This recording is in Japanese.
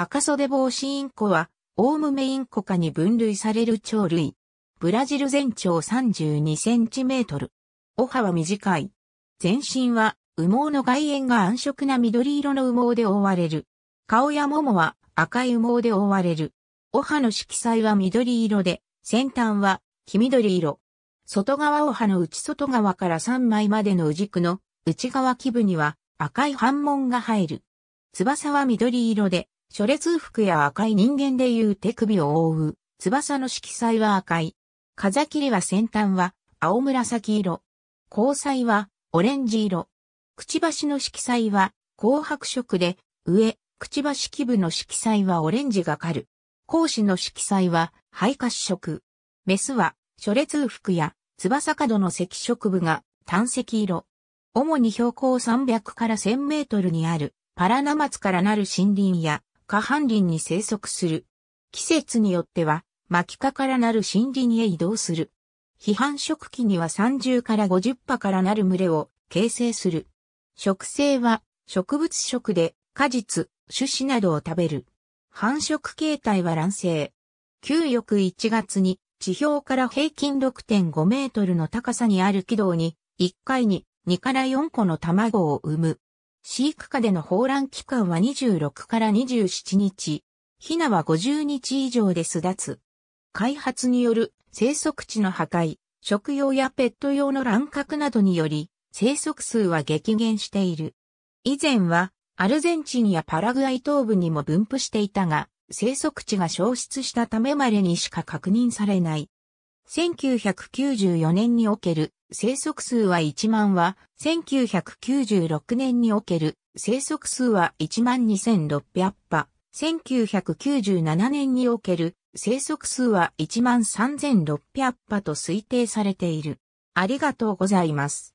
赤袖帽子インコは、オウムメインコ科に分類される鳥類。ブラジル全長32センチメートル。おハは短い。全身は羽毛の外縁が暗色な緑色の羽毛で覆われる。顔やももは赤い羽毛で覆われる。おハの色彩は緑色で、先端は黄緑色。外側おハの内外側から3枚までの軸の内側基部には赤い斑紋が入る。翼は緑色で、初列服や赤い人間でいう手首を覆う、翼の色彩は赤い。風切りは先端は青紫色。交彩はオレンジ色。くちばしの色彩は紅白色で、上、くちばし基部の色彩はオレンジがかる。講師の色彩は肺褐色。メスは初列服や翼角の赤色部が単赤色。主に標高300から1000メートルにあるパラナマツからなる森林や下半林に生息する。季節によっては、巻きかからなる森林へ移動する。非繁殖期には30から50羽からなる群れを形成する。食性は植物食で果実、種子などを食べる。繁殖形態は卵生。旧翌1月に地表から平均6.5メートルの高さにある軌道に1回に2から4個の卵を産む。飼育下での放卵期間は26から27日。ヒナは50日以上で巣立つ。開発による生息地の破壊、食用やペット用の乱獲などにより、生息数は激減している。以前は、アルゼンチンやパラグアイ東部にも分布していたが、生息地が消失したため稀にしか確認されない。1994年における生息数は1万は、1996年における生息数は12,600羽、1997年における生息数は13,600羽と推定されている。ありがとうございます。